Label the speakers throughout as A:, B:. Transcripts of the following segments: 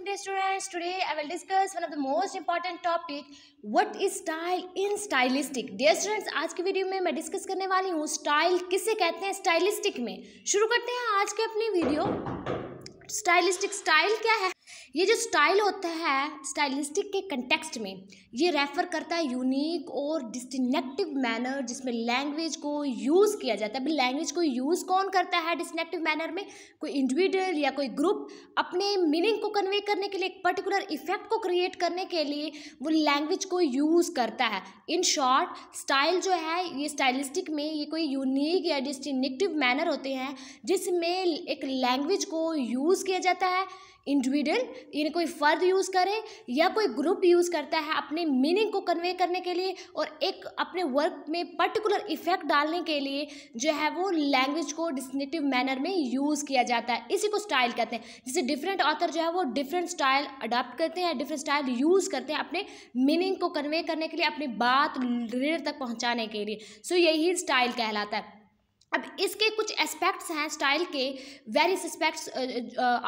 A: welcome dear students today i will discuss one of the most important topic what is style in stylistic dear students आज की video में मैं discuss करने वाली हूँ style किसे कहते हैं स्टाइलिस्टिक में शुरू करते हैं आज के अपनी वीडियो स्टाइलिस्टिक स्टाइल क्या है ये जो स्टाइल होता है स्टाइलिस्टिक के कंटेक्स्ट में ये रेफ़र करता है यूनिक और डिस्टिनेक्टिव मैनर जिसमें लैंग्वेज को यूज़ किया जाता है अभी लैंग्वेज को यूज़ कौन करता है डिस्टिनेक्टिव मैनर में कोई इंडिविजुअल या कोई ग्रुप अपने मीनिंग को कन्वे करने के लिए एक पर्टिकुलर इफेक्ट को क्रिएट करने के लिए वो लैंग्वेज को यूज़ करता है इन शॉर्ट स्टाइल जो है ये स्टाइलिस्टिक में ये कोई यूनिक या डिस्टिनेक्टिव मैनर होते हैं जिसमें एक लैंग्वेज को यूज़ किया जाता है इंडिविजुअल वर्ड यानी कोई फर्द यूज़ करे या कोई ग्रुप यूज़ करता है अपने मीनिंग को कन्वे करने के लिए और एक अपने वर्क में पर्टिकुलर इफेक्ट डालने के लिए जो है वो लैंग्वेज को डिस्टिनेटिव मैनर में यूज़ किया जाता है इसी को स्टाइल कहते हैं जैसे डिफरेंट ऑथर जो है वो डिफरेंट स्टाइल अडाप्ट करते हैं डिफरेंट स्टाइल यूज़ करते हैं अपने मीनिंग को कन्वे करने के लिए अपनी बात रेड तक पहुँचाने के लिए सो so, यही स्टाइल कहलाता है अब इसके कुछ एस्पेक्ट्स हैं स्टाइल के various aspects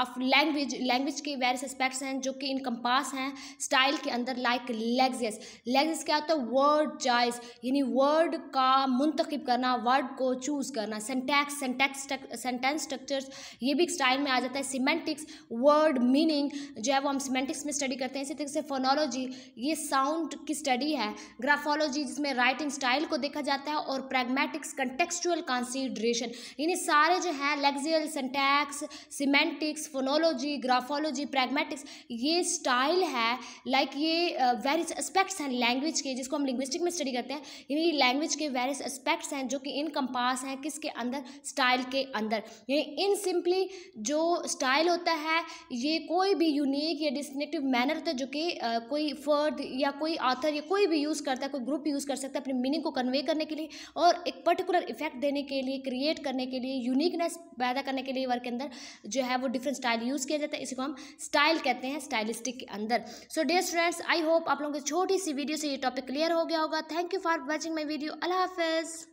A: of language language के वेरियस एस्पेक्ट्स हैं जो कि इन कंपास हैं स्टाइल के अंदर लाइक लेग्जेस लेग्जेस क्या होता है वर्ड चॉइस यानी वर्ड का मुंतखब करना वर्ड को चूज़ करना सेंटैक्स सेंटेक्स सेंटेंस स्ट्रक्चर्स ये भी स्टाइल में आ जाता है सीमेंटिक्स वर्ड मीनिंग जो है वो हम सीमेंटिक्स में स्टडी करते हैं इसी तरीके से फोनोलॉजी ये साउंड की स्टडी है ग्राफोलॉजी जिसमें राइटिंग स्टाइल को देखा जाता है और प्रैगमेटिक्स कंटेक्चुअल कॉन्स कंसीड्रेशन यानी सारे जो है lexical syntax semantics phonology graphology pragmatics ये स्टाइल है लाइक like ये वेरियस uh, एस्पेक्ट्स हैं लैंग्वेज के जिसको हम लिंग्विस्टिक में स्टडी करते हैं यानी लैंग्वेज के वेरियस एस्पेक्ट्स हैं जो कि इन कंपास हैं किसके अंदर स्टाइल के अंदर यानी इन सिंपली जो स्टाइल होता है ये कोई भी यूनिक या डिस्टिंक्टिव मैनर होता है जो कि uh, कोई फर्द या कोई आथर या कोई भी यूज़ करता है कोई ग्रुप यूज़ कर सकता है अपनी मीनिंग को कन्वे करने के लिए और एक पर्टिकुलर इफेक्ट देने के लिए क्रिएट करने के लिए यूनिकनेस पैदा करने के लिए वर्क के अंदर जो है वो डिफरेंट स्टाइल यूज़ किया जाता है इसको हम स्टाइल कहते हैं स्टाइलिस्टिक के अंदर so the students I hope आप लोगों की छोटी सी वीडियो से ये टॉपिक क्लियर हो गया होगा thank you for watching my video अल्लाह हाफिज़